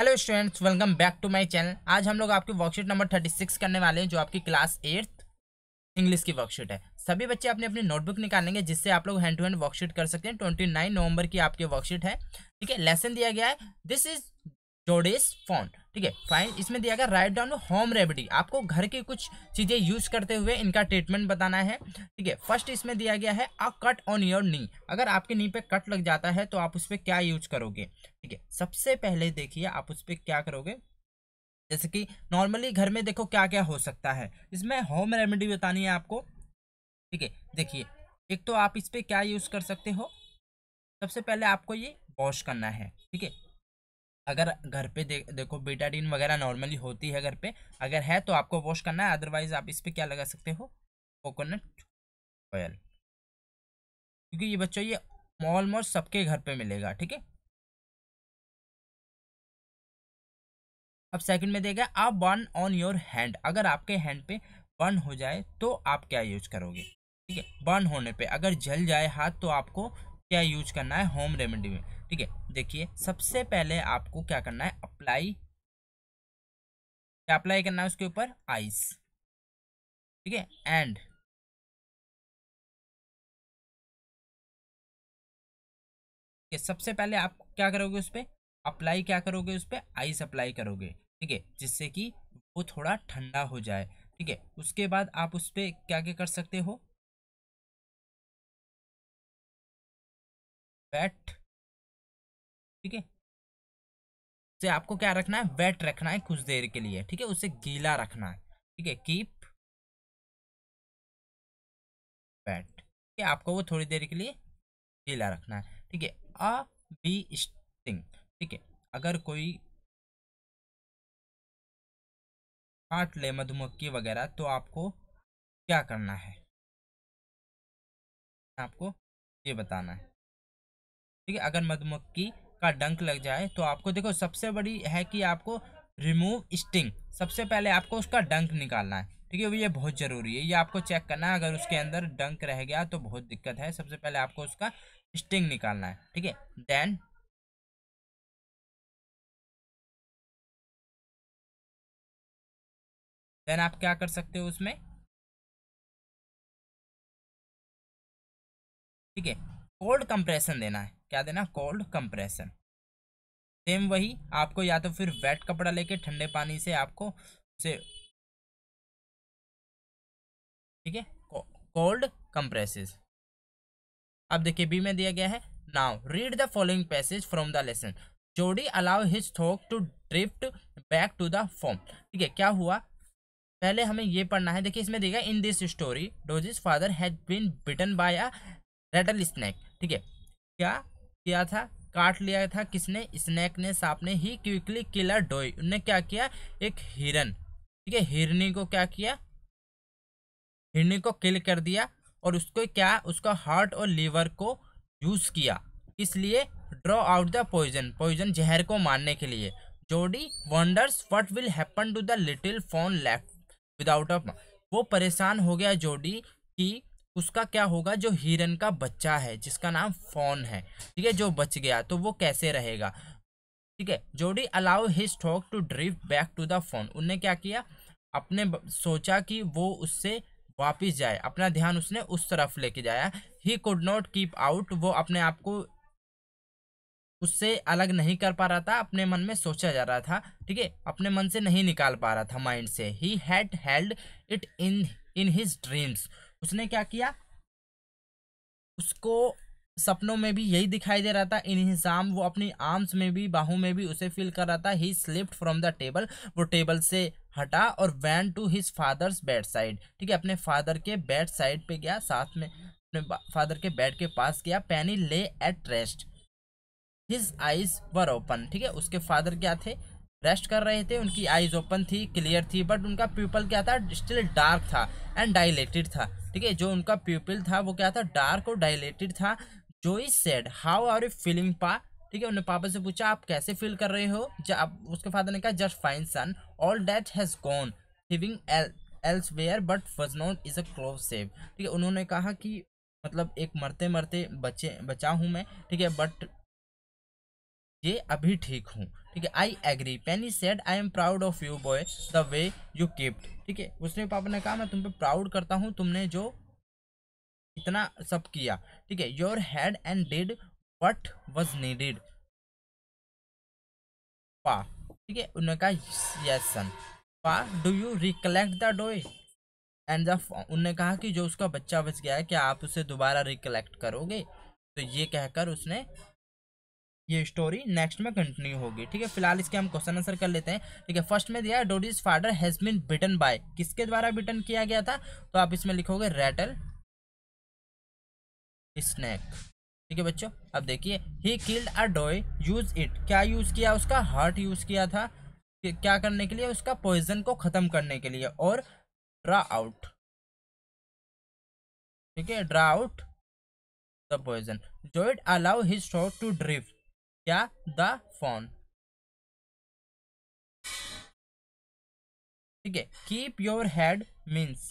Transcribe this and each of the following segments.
hello students welcome back to my channel आज हम लोग आपकी वर्कशीट नंबर थर्टी सिक्स करने वाले हैं जो आपकी क्लास एट्थ इंग्लिश की वर्कशीट है सभी बच्चे अपने अपनी नोटबुक निकालेंगे जिससे आप लोग हैंड टू हैंड वर्कशीट कर सकते हैं ट्वेंटी नाइन नवंबर की आपकी वर्कशीट है ठीक है लेसन दिया गया है दिस इज जोडेस फॉन्ट ठीक है फाइन इसमें दिया गया राइट डाउन होम रेमेडी आपको घर की कुछ चीज़ें यूज करते हुए इनका ट्रीटमेंट बताना है ठीक है फर्स्ट इसमें दिया गया है a cut on your knee अगर आपके नी पे कट लग जाता है तो आप उस पर क्या यूज करोगे ठीक है सबसे पहले देखिए आप उस पर क्या करोगे जैसे कि नॉर्मली घर में देखो क्या क्या हो सकता है इसमें होम रेमेडी बतानी है आपको ठीक है देखिए एक तो आप इस पर क्या यूज़ कर सकते हो सबसे पहले आपको ये वॉश करना है ठीक है अगर घर पे दे, देखो बेटाडीन वगैरह नॉर्मली होती है घर पे अगर है तो आपको वॉश करना है अदरवाइज आप इस पर क्या लगा सकते हो कोकोनट ऑयल क्योंकि ये बच्चों ये मॉल मॉल सबके घर पे मिलेगा ठीक है अब सेकंड में देगा आप बर्न ऑन योर हैंड अगर आपके हैंड पे बर्न हो जाए तो आप क्या यूज करोगे ठीक है बर्न होने पे अगर जल जाए हाथ तो आपको क्या यूज करना है होम रेमेडी में ठीक है देखिए सबसे पहले आपको क्या करना है अप्लाई क्या अप्लाई करना है उसके ऊपर आइस ठीक है एंड ठीक है सबसे पहले आप क्या करोगे उस पर अप्लाई क्या करोगे उस पर आइस अप्लाई करोगे ठीक है जिससे कि वो थोड़ा ठंडा हो जाए ठीक है उसके बाद आप उस पर क्या क्या कर सकते हो वेट ठीक है से आपको क्या रखना है वेट रखना है कुछ देर के लिए ठीक है उसे गीला रखना है ठीक है कीप वेट ठीक आपको वो थोड़ी देर के लिए गीला रखना है ठीक है अ बी स्टिंग ठीक है अगर कोई काट ले मधुमक्खी वगैरह तो आपको क्या करना है आपको ये बताना है ठीक है अगर मधुमक्खी का डंक लग जाए तो आपको देखो सबसे बड़ी है कि आपको रिमूव स्टिंग सबसे पहले आपको उसका डंक निकालना है ठीक है ये बहुत ज़रूरी है ये आपको चेक करना है अगर उसके अंदर डंक रह गया तो बहुत दिक्कत है सबसे पहले आपको उसका स्टिंग निकालना है ठीक है देन देन आप क्या कर सकते हो उसमें ठीक है कोल्ड कंप्रेशन देना है क्या देना कोल्ड कंप्रेशन सेम वही आपको या तो फिर वेट कपड़ा लेके ठंडे पानी से आपको उसे ठीक है कोल्ड कंप्रेसेस अब देखिए बी में दिया गया है now read the following passage from the lesson Jody allow his thought to drift back to the form ठीक है क्या हुआ पहले हमें ये पढ़ना है देखिए इसमें देखा in this story Jody's father has been bitten by a rattle snake ठीक है क्या किया था काट लिया था किसने स्नैक ने सांप ने ही क्विकली किला डोई उन्हें क्या किया एक हिरन ठीक है हिरनी को क्या किया हिरनी को किल कर दिया और उसको क्या उसका हार्ट और लीवर को यूज़ किया इसलिए draw out the poison poison जहर को मारने के लिए Jody wonders what will happen to the little fawn left without a वो परेशान हो गया जोडी कि उसका क्या होगा जो हिरन का बच्चा है जिसका नाम फोन है ठीक है जो बच गया तो वो कैसे रहेगा ठीक है Jody allow his talk to drift back to the fawn उनने क्या किया अपने सोचा कि वो उससे वापस जाए अपना ध्यान उसने उस तरफ लेके जाया he could not keep out वो अपने आप को उससे अलग नहीं कर पा रहा था अपने मन में सोचा जा रहा था ठीक है अपने मन से नहीं निकाल पा रहा था माइंड से he had held it in in his dreams उसने क्या किया उसको सपनों में भी यही दिखाई दे रहा था इन हिसाम वो अपनी आर्म्स में भी बाहू में भी उसे फील कर रहा था he slipped from the table वो टेबल से हटा और went to his father's bed side ठीक है अपने फादर के बेड साइड पे गया साथ में अपने फादर के बेड के पास गया Penny lay at rest his eyes were open ठीक है उसके फादर क्या थे रेस्ट कर रहे थे उनकी आइज़ ओपन थी क्लियर थी बट उनका पीपल क्या था स्टिल डार्क था एंड डायलेटेड था ठीक है जो उनका पीपल था वो क्या था डार्क और डायलेटेड था जो is said how are you feeling pa ठीक है उन्होंने पापा से पूछा आप कैसे फील कर रहे हो जब उसके फादर ने कहा just fine son all that has gone living elsewhere but was not is a close save ठीक है उन्होंने कहा कि मतलब एक मरते मरते बचे बचा हूँ मैं ठीक है बट ये अभी ठीक हूँ ठीक है I agree Penny said I am proud of you boy the way you kept ठीक है उसने पापा ने कहा मैं तुम पे प्राउड करता हूँ तुमने जो इतना सब किया ठीक है your head and did what was needed pa ठीक है उन्होंने कहा yes son pa do you recollect the doe and the उन्होंने कहा कि जो उसका बच्चा बच गया है क्या आप उसे दोबारा रिकलेक्ट करोगे तो ये कहकर उसने ये स्टोरी नेक्स्ट में कंटिन्यू होगी ठीक है फिलहाल इसके हम क्वेश्चन आंसर कर लेते हैं ठीक है फर्स्ट में दिया है Jody's father has been bitten by किसके द्वारा बिटन किया गया था तो आप इसमें लिखोगे रेटल स्नैक ठीक है बच्चों अब देखिए he killed a doe use it क्या यूज किया उसका हार्ट यूज किया था क्या करने के लिए उसका पॉइजन को खत्म करने के लिए और ड्रा आउट ठीक है ड्रा आउट द पॉइजन जो it allow his thought to drift या द फोन ठीक है keep your head means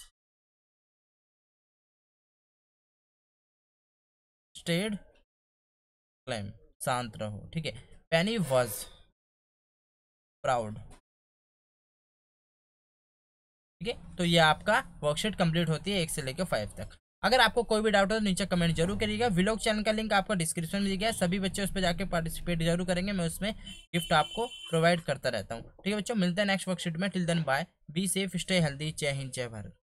stayed calm शांत रहो ठीक है पेनी वॉज प्राउड ठीक है तो ये आपका वर्कशीट कंप्लीट होती है एक से लेकर फाइव तक अगर आपको कोई भी डाउट हो तो नीचे कमेंट जरूर करिएगा विलोक चैनल का लिंक आपको डिस्क्रिप्शन में दिया गया सभी बच्चे उस पर जाकर पार्टिसिपेट जरूर करेंगे मैं उसमें गिफ्ट आपको प्रोवाइड करता रहता हूँ ठीक है बच्चों मिलते हैं नेक्स्ट वर्कशीट में till then bye be safe stay healthy जय हिंद जय भारत